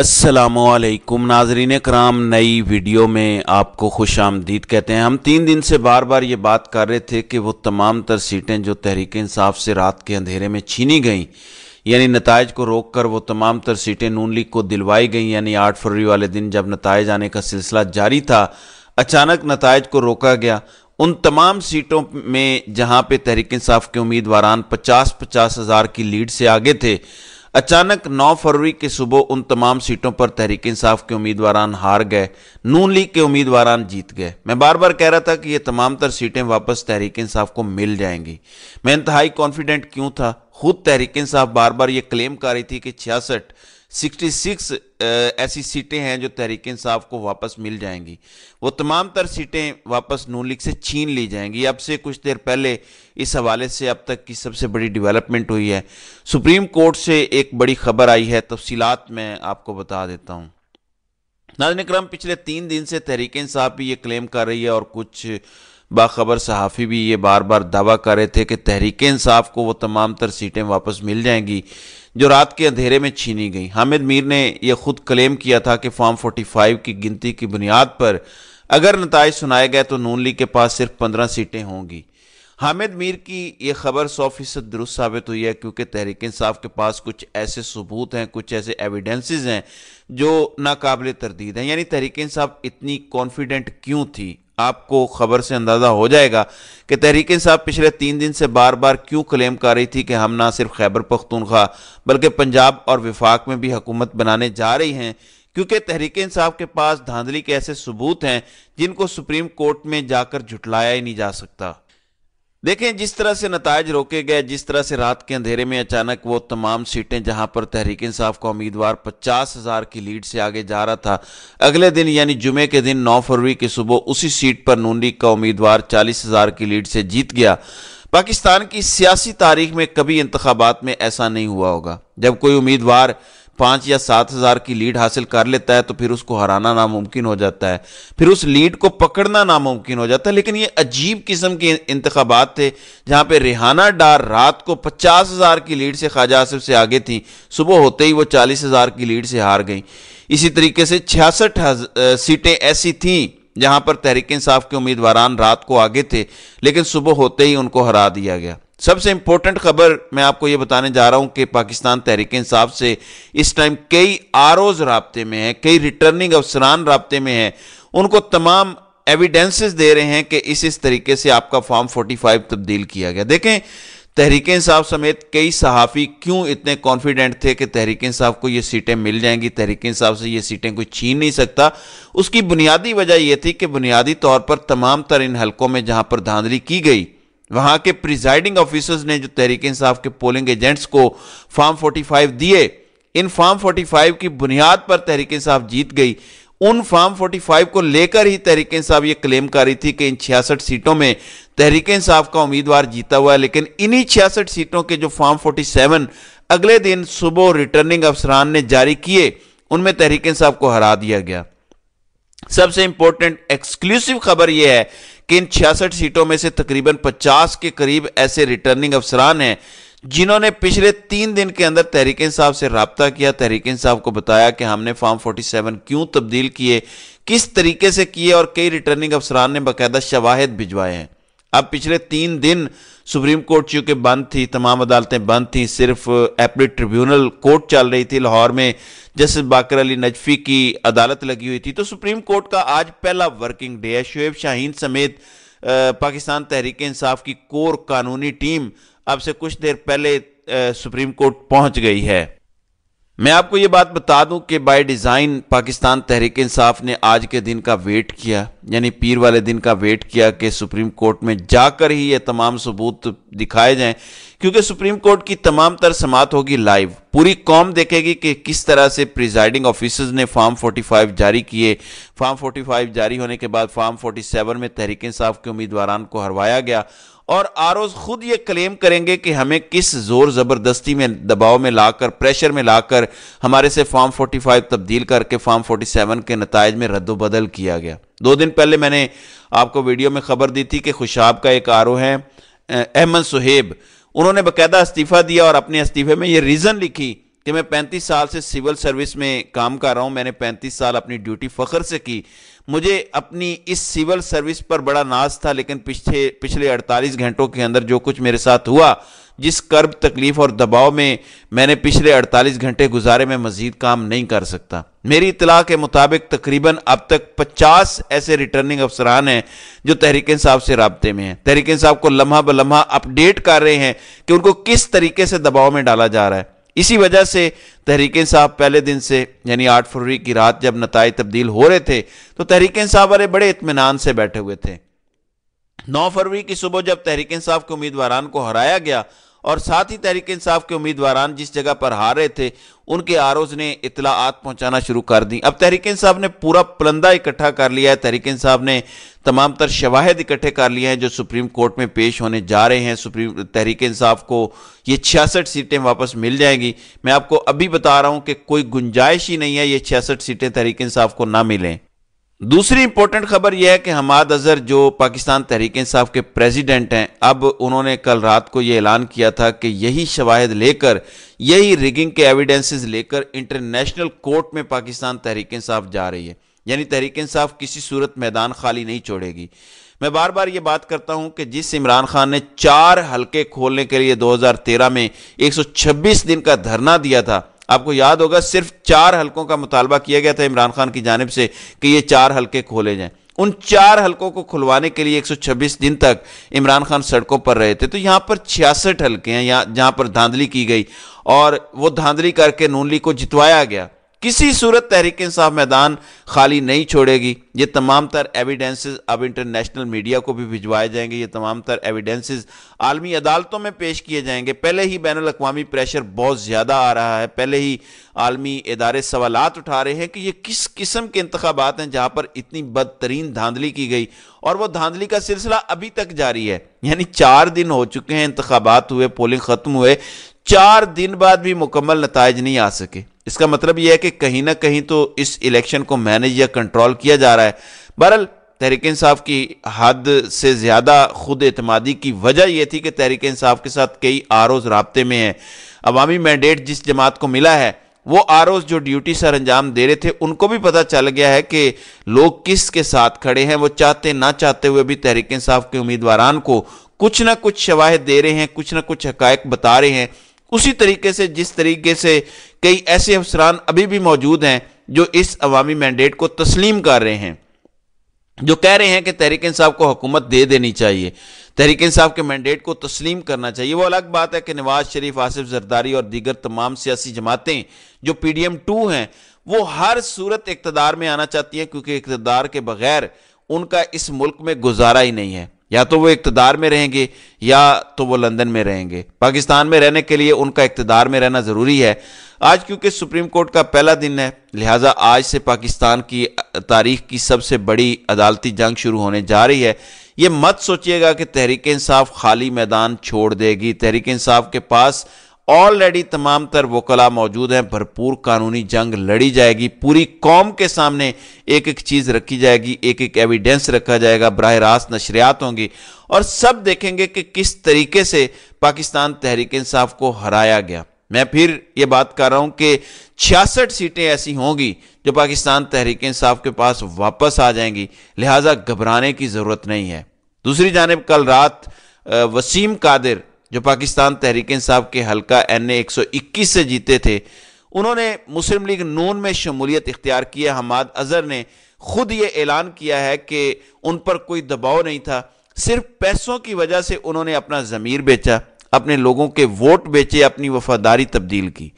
असलकुम नाजरीन कराम नई वीडियो में आपको खुश आमदीद कहते हैं हम तीन दिन से बार बार ये बात कर रहे थे कि वो तमाम तर सीटें जो तहरीक इंसाफ से रात के अंधेरे में छीनी गईं यानी नतज को रोक कर वो तमाम तर सीटें नून लीग को दिलवाई गईं यानी आठ फरवरी वाले दिन जब नतज आने का सिलसिला जारी था अचानक नतज को रोका गया उन तमाम सीटों में जहाँ पर तहरीक इंसाफ के उम्मीदवार पचास पचास हज़ार की लीड से आगे थे अचानक 9 फरवरी की सुबह उन तमाम सीटों पर तहरीक इंसाफ के उम्मीदवार हार गए नून लीग के उम्मीदवार जीत गए मैं बार बार कह रहा था कि ये तमाम तर सीटें वापस तहरीक इंसाफ को मिल जाएंगी मैं इंतहाई कॉन्फिडेंट क्यों था खुद तहरीक इंसाफ बार बार ये क्लेम कर रही थी कि छियासठ 66 ऐसी सीटें हैं जो तहरीक इंसाफ को वापस मिल जाएंगी वो तमाम तर सीटें वापस नून लीग से छीन ली जाएंगी अब से कुछ देर पहले इस हवाले से अब तक की सबसे बड़ी डेवलपमेंट हुई है सुप्रीम कोर्ट से एक बड़ी खबर आई है तफसीलात मैं आपको बता देता हूँ नाजन क्रम पिछले तीन दिन से तहरीक इंसाफ भी ये क्लेम कर रही है और कुछ बाखबर सहाफ़ी भी ये बार बार दावा कर रहे थे कि तहरीक इंसाफ को वो तमाम तर सीटें वापस मिल जाएंगी जो रात के अंधेरे में छीनी गई हामिद मीर ने यह खुद क्लेम किया था कि फॉर्म 45 की गिनती की बुनियाद पर अगर नतज सुनाए गए तो नून लीग के पास सिर्फ पंद्रह सीटें होंगी हामिद मीर की यह खबर सौ फीसद दुरुस्त साबित हुई है क्योंकि तहरीक इंसाफ के पास कुछ ऐसे सबूत हैं कुछ ऐसे एविडेंसेस हैं जो नाकबिल तरदीद हैं यानी तहरीक इंसाफ इतनी कॉन्फिडेंट क्यों थी आपको खबर से अंदाज़ा हो जाएगा कि तहरीक साहब पिछले तीन दिन से बार बार क्यों क्लेम कर रही थी कि हम ना सिर्फ खैबर पख्तूनखा बल्कि पंजाब और विफाक में भी हुकूमत बनाने जा रही हैं क्योंकि तहरीक साहब के पास धांधली के ऐसे सबूत हैं जिनको सुप्रीम कोर्ट में जाकर झुटलाया ही नहीं जा सकता देखें जिस तरह से नतज रोके गए जिस तरह से रात के अंधेरे में अचानक वो तमाम सीटें जहां पर तहरीक इंसाफ का उम्मीदवार पचास हज़ार की लीड से आगे जा रहा था अगले दिन यानी जुमे के दिन 9 फरवरी की सुबह उसी सीट पर नून लीग का उम्मीदवार चालीस हज़ार की लीड से जीत गया पाकिस्तान की सियासी तारीख में कभी इंतबात में ऐसा नहीं हुआ होगा जब कोई उम्मीदवार पाँच या सात हज़ार की लीड हासिल कर लेता है तो फिर उसको हराना नामुमकिन हो जाता है फिर उस लीड को पकड़ना नामुमकिन हो जाता है लेकिन ये अजीब किस्म के इंतबात थे जहाँ पर रिहाना डार रात को पचास हज़ार की लीड से ख्वाजा आसिफ से आगे थी सुबह होते ही वो चालीस हज़ार की लीड से हार गई इसी तरीके से छियासठ सीटें ऐसी थीं जहाँ पर तहरीक इंसाफ के उम्मीदवार रात को आगे थे लेकिन सुबह होते ही उनको हरा दिया गया सबसे इंपॉर्टेंट खबर मैं आपको ये बताने जा रहा हूं कि पाकिस्तान तहरीक इंसाफ से इस टाइम कई आर ओज रबते में हैं कई रिटर्निंग अफसरान रबते में हैं उनको तमाम एविडेंसेस दे रहे हैं कि इस इस तरीके से आपका फॉर्म 45 तब्दील किया गया देखें तहरीक इंसाफ समेत कई सहाफ़ी क्यों इतने कॉन्फिडेंट थे कि तहरीक इंसाफ को ये सीटें मिल जाएंगी तहरीक इंसाफ से ये सीटें कोई छीन नहीं सकता उसकी बुनियादी वजह यह थी कि बुनियादी तौर पर तमाम तर इन हलकों में जहां पर धांधली की गई वहां के प्रिजाइडिंग ऑफिसर्स ने जो तहरीक इंसाफ के पोलिंग एजेंट्स को फार्म 45 दिए इन फार्म 45 की बुनियाद पर तहरीक इंसाफ जीत गई उन फार्म 45 को लेकर ही तहरीक इंसाफ ये क्लेम कर रही थी कि इन छियासठ सीटों में तहरीक इंसाफ का उम्मीदवार जीता हुआ है लेकिन इन्हीं छियासठ सीटों के जो फार्म सेवन अगले दिन सुबह रिटर्निंग अफसरान ने जारी किए उनमें तहरीक इंसाफ को हरा दिया गया सबसे इंपॉर्टेंट एक्सक्लूसिव खबर यह है कि इन छियासठ सीटों में से तकरीबन 50 के करीब ऐसे रिटर्निंग अफसरान हैं जिन्होंने पिछले तीन दिन के अंदर तहरीक इंसाफ से रबता किया तहरीक इंसाफ को बताया कि हमने फॉर्म 47 क्यों तब्दील किए किस तरीके से किए और कई रिटर्निंग अफसरान ने बाकायदा शवाहद भिजवाए हैं अब पिछले तीन दिन सुप्रीम कोर्ट चूंकि बंद थी तमाम अदालतें बंद थी सिर्फ एपलेट ट्रिब्यूनल कोर्ट चल रही थी लाहौर में जस्टिस बाकर अली नजफी की अदालत लगी हुई थी तो सुप्रीम कोर्ट का आज पहला वर्किंग डे है शुएब शाहीन समेत पाकिस्तान तहरीक इंसाफ की कोर कानूनी टीम अब से कुछ देर पहले सुप्रीम कोर्ट पहुंच गई है मैं आपको ये बात बता दूं कि बाय डिज़ाइन पाकिस्तान तहरीक इंसाफ ने आज के दिन का वेट किया यानी पीर वाले दिन का वेट किया कि सुप्रीम कोर्ट में जाकर ही ये तमाम सबूत दिखाए जाएं क्योंकि सुप्रीम कोर्ट की तमाम तर समात होगी लाइव पूरी कौम देखेगी कि किस तरह से प्रिजाइडिंग ऑफिसर्स ने फॉर्म 45 जारी किए फॉर्म 45 जारी होने के बाद फॉर्म 47 में तहरीक इंसाफ के उम्मीदवार को हरवाया गया और आरोज खुद ये क्लेम करेंगे कि हमें किस जोर ज़बरदस्ती में दबाव में लाकर प्रेशर में लाकर हमारे से फॉर्म 45 तब्दील करके फॉर्म 47 के नतज में रद्दबदल किया गया दो दिन पहले मैंने आपको वीडियो में खबर दी थी कि खुशाब का एक आरो है अहमद सुहेब उन्होंने बाकायदा इस्तीफ़ा दिया और अपने इस्तीफे में ये रीज़न लिखी कि मैं पैंतीस साल से सिविल सर्विस में काम कर रहा हूं मैंने पैंतीस साल अपनी ड्यूटी फखर से की मुझे अपनी इस सिविल सर्विस पर बड़ा नाज था लेकिन पिछले पिछले 48 घंटों के अंदर जो कुछ मेरे साथ हुआ जिस कर्ब तकलीफ और दबाव में मैंने पिछले 48 घंटे गुजारे में मजीद काम नहीं कर सकता मेरी इतला के मुताबिक तकरीबन अब तक 50 ऐसे रिटर्निंग अफसरान हैं जो तहरीक साहब से रबते में हैं तहरीक साहब को लम्हा ब लम्हा अपडेट कर रहे हैं कि उनको किस तरीके से दबाव में डाला जा रहा है इसी वजह से तहरीक साहब पहले दिन से यानी आठ फरवरी की रात जब नतज तब्दील हो रहे थे तो तहरीक साहब वाले बड़े इतमान से बैठे हुए थे नौ फरवरी की सुबह जब तहरीक साहब के उम्मीदवार को हराया गया और साथ ही तहरीक इंसाफ के उम्मीदवार जिस जगह पर हार रहे थे उनके आरोज ने इतलाआत पहुंचाना शुरू कर दी अब तहरीक इंसाफ ने पूरा पलंदा इकट्ठा कर लिया है तहरीक इंसाफ ने तमाम तर शवाहद इकट्ठे कर लिए हैं जो सुप्रीम कोर्ट में पेश होने जा रहे हैं सुप्रीम तहरीक इंसाफ को ये छियासठ सीटें वापस मिल जाएंगी मैं आपको अभी बता रहा हूं कि कोई गुंजाइश ही नहीं है ये छियासठ सीटें तहरीक इंसाफ को ना मिलें दूसरी इंपॉर्टेंट खबर यह है कि हमाद अजहर जो पाकिस्तान तहरीक इंसाफ के प्रेसिडेंट हैं अब उन्होंने कल रात को यह ऐलान किया था कि यही शवाहद लेकर यही रिगिंग के एविडेंसेस लेकर इंटरनेशनल कोर्ट में पाकिस्तान तहरीक इंसाफ जा रही है यानी तहरीक इंसाफ किसी सूरत मैदान खाली नहीं छोड़ेगी मैं बार बार ये बात करता हूं कि जिस इमरान खान ने चार हल्के खोलने के लिए 2013 में 126 दिन का धरना दिया था आपको याद होगा सिर्फ चार हलकों का मुतालबा किया गया था इमरान खान की जानब से कि ये चार हल्के खोले जाएं उन चार हलकों को खुलवाने के लिए 126 दिन तक इमरान खान सड़कों पर रहे थे तो यहां पर छियासठ हलके हैं जहां पर धांधली की गई और वो धांधली करके नूनली को जितवाया गया किसी सूरत तहरीक इंसाफ मैदान खाली नहीं छोड़ेगी ये तमाम तर एविडेंस अब इंटरनेशनल मीडिया को भी भिजवाए जाएंगे ये तमाम तर एविडेंस आलमी अदालतों में पेश किए जाएंगे पहले ही बैन अवी प्रेशर बहुत ज़्यादा आ रहा है पहले ही आलमी इदारे सवाल उठा रहे हैं कि ये किस किस्म के इंतबात हैं जहाँ पर इतनी बदतरीन धांधली की गई और वह धांधली का सिलसिला अभी तक जारी है यानी चार दिन हो चुके हैं इंतबात हुए पोलिंग ख़त्म हुए चार दिन बाद भी मुकम्मल नतज नहीं आ सके इसका मतलब यह है कि कहीं ना कहीं तो इस इलेक्शन को मैनेज या कंट्रोल किया जा रहा है बहरल तहरीक इंसाफ की हद से ज़्यादा खुद अतमादी की वजह यह थी कि तहरीक इंसाफ के साथ कई आर ओज रबते में हैं अवामी मैंडेट जिस जमात को मिला है वो आर ओज जो ड्यूटी सर अंजाम दे रहे थे उनको भी पता चल गया है कि लोग किस के साथ खड़े हैं वो चाहते ना चाहते हुए भी तहरीक इंसाफ के उम्मीदवार को कुछ ना कुछ शवाहद दे रहे हैं कुछ ना कुछ हकायक बता रहे हैं उसी तरीके से जिस तरीके से कई ऐसे अफसरान अभी भी मौजूद हैं जो इस अवामी मैंडेट को तस्लीम कर रहे हैं जो कह रहे हैं कि तहरीक इंसाफ को हुकूमत दे देनी चाहिए तहरीक इंसाफ के मैंडेट को तस्लीम करना चाहिए वो अलग बात है कि नवाज शरीफ आसिफ जरदारी और दीगर तमाम सियासी जमातें जो पी डी एम टू हैं वो हर सूरत इकतदार में आना चाहती हैं क्योंकि इकतदार के बगैर उनका इस मुल्क में गुजारा ही नहीं है या तो वो इकतदार में रहेंगे या तो वो लंदन में रहेंगे पाकिस्तान में रहने के लिए उनका इकतदार में रहना ज़रूरी है आज क्योंकि सुप्रीम कोर्ट का पहला दिन है लिहाजा आज से पाकिस्तान की तारीख की सबसे बड़ी अदालती जंग शुरू होने जा रही है ये मत सोचिएगा कि तहरीक इंसाफ खाली मैदान छोड़ देगी तहरीक इंसाफ के पास ऑलरेडी तमाम तर वकला मौजूद हैं भरपूर कानूनी जंग लड़ी जाएगी पूरी कौम के सामने एक एक चीज़ रखी जाएगी एक एक एविडेंस रखा जाएगा बरह रास्त नशरियात होंगी और सब देखेंगे कि किस तरीके से पाकिस्तान तहरीक इंसाफ को हराया गया मैं फिर ये बात कर रहा हूँ कि छियासठ सीटें ऐसी होंगी जो पाकिस्तान तहरीक इंसाफ के पास वापस आ जाएंगी लिहाजा घबराने की ज़रूरत नहीं है दूसरी जानब कल रात वसीम कादिर जो पाकिस्तान तहरीक इंसाफ के हल्का एन ए एक सौ इक्कीस से जीते थे उन्होंने मुस्लिम लीग नून में शमूलियत इख्तियार किया हमाद अजहर ने खुद ये ऐलान किया है कि उन पर कोई दबाव नहीं था सिर्फ पैसों की वजह से उन्होंने अपना ज़मीर बेचा अपने लोगों के वोट बेचे अपनी वफादारी तब्दील की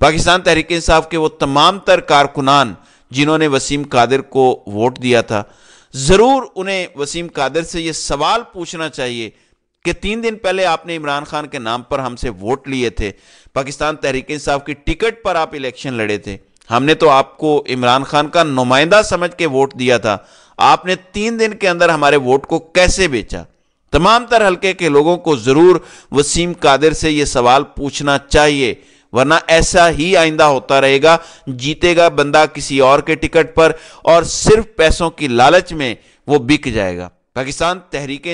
पाकिस्तान तहरीक इंसाफ के वो तमाम तर कारकुनान जिन्होंने वसीम कादिर को वोट दिया था ज़रूर उन्हें वसीम कादिर से ये सवाल पूछना चाहिए कि तीन दिन पहले आपने इमरान खान के नाम पर हमसे वोट लिए थे पाकिस्तान तहरीक इंसाफ की टिकट पर आप इलेक्शन लड़े थे हमने तो आपको इमरान खान का नुमाइंदा समझ के वोट दिया था आपने तीन दिन के अंदर हमारे वोट को कैसे बेचा तमाम तर हल्के के लोगों को ज़रूर वसीम कादिर से यह सवाल पूछना चाहिए वरना ऐसा ही आइंदा होता रहेगा जीतेगा बंदा किसी और के टिकट पर और सिर्फ पैसों की लालच में वो बिक जाएगा पाकिस्तान तहरीक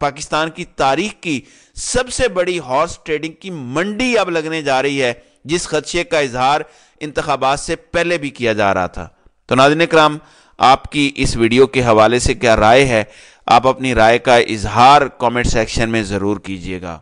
पाकिस्तान की तारीख की सबसे बड़ी हॉर्स ट्रेडिंग की मंडी अब लगने जा रही है जिस खदशे का इजहार इंतबात से पहले भी किया जा रहा था तो नादिन कराम आपकी इस वीडियो के हवाले से क्या राय है आप अपनी राय का इजहार कमेंट सेक्शन में ज़रूर कीजिएगा